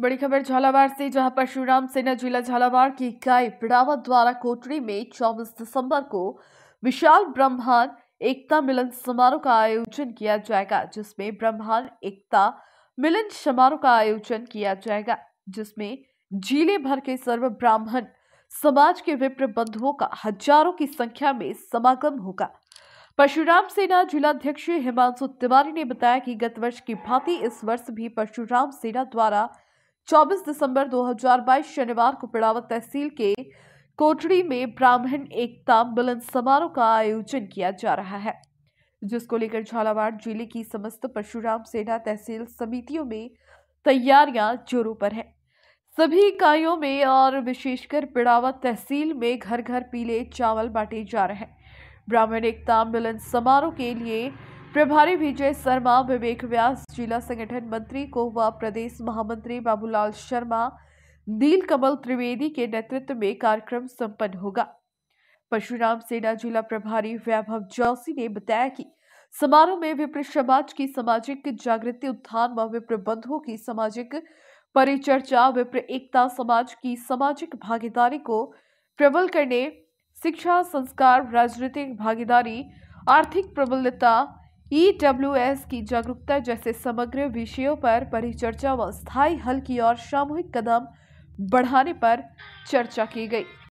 बड़ी खबर झालावाड़ से जहां परशुराम सेना जिला झालावाड़ की इकाई बड़ावत द्वारा कोटरी में 24 दिसंबर को विशाल ब्रह्मांड एकता मिलन समारोह का आयोजन किया जाएगा जिसमें ब्रह्मांड एकता मिलन समारोह का आयोजन किया जाएगा जिसमें जिले भर के सर्व ब्राह्मण समाज के विप्र बंधुओं का हजारों की संख्या में समागम होगा परशुराम सेना जिलाध्यक्ष हिमांशु तिवारी ने बताया कि गत वर्ष की भांति इस वर्ष भी परशुराम सेना द्वारा 24 दिसंबर 2022 शनिवार को पिड़ावत तहसील के कोटड़ी में ब्राह्मण एकता मिलन समारोह का आयोजन किया जा रहा है जिसको लेकर झालावाड़ जिले की समस्त परशुराम सेना तहसील समितियों में तैयारियां जोरों पर हैं सभी इकाइयों में और विशेषकर पिड़ावत तहसील में घर घर पीले चावल बांटे जा रहे हैं ब्राह्मण एकता मिलन समारोह के लिए प्रभारी विजय शर्मा विवेक व्यास जिला संगठन मंत्री कोहवा प्रदेश महामंत्री बाबूलाल शर्मा नील कमल त्रिवेदी के नेतृत्व में कार्यक्रम संपन्न होगा परशुराम सेना जिला प्रभारी वैभव जोशी ने बताया कि समारोह में विप्र समाज की सामाजिक जागृति उत्थान व विप्र बंधुओं की सामाजिक परिचर्चा विप्र एकता समाज की सामाजिक भागीदारी को प्रबल करने शिक्षा संस्कार राजनीतिक भागीदारी आर्थिक प्रबलता एस e की जागरूकता जैसे समग्र विषयों पर परिचर्चा व स्थायी हल की ओर सामूहिक कदम बढ़ाने पर चर्चा की गई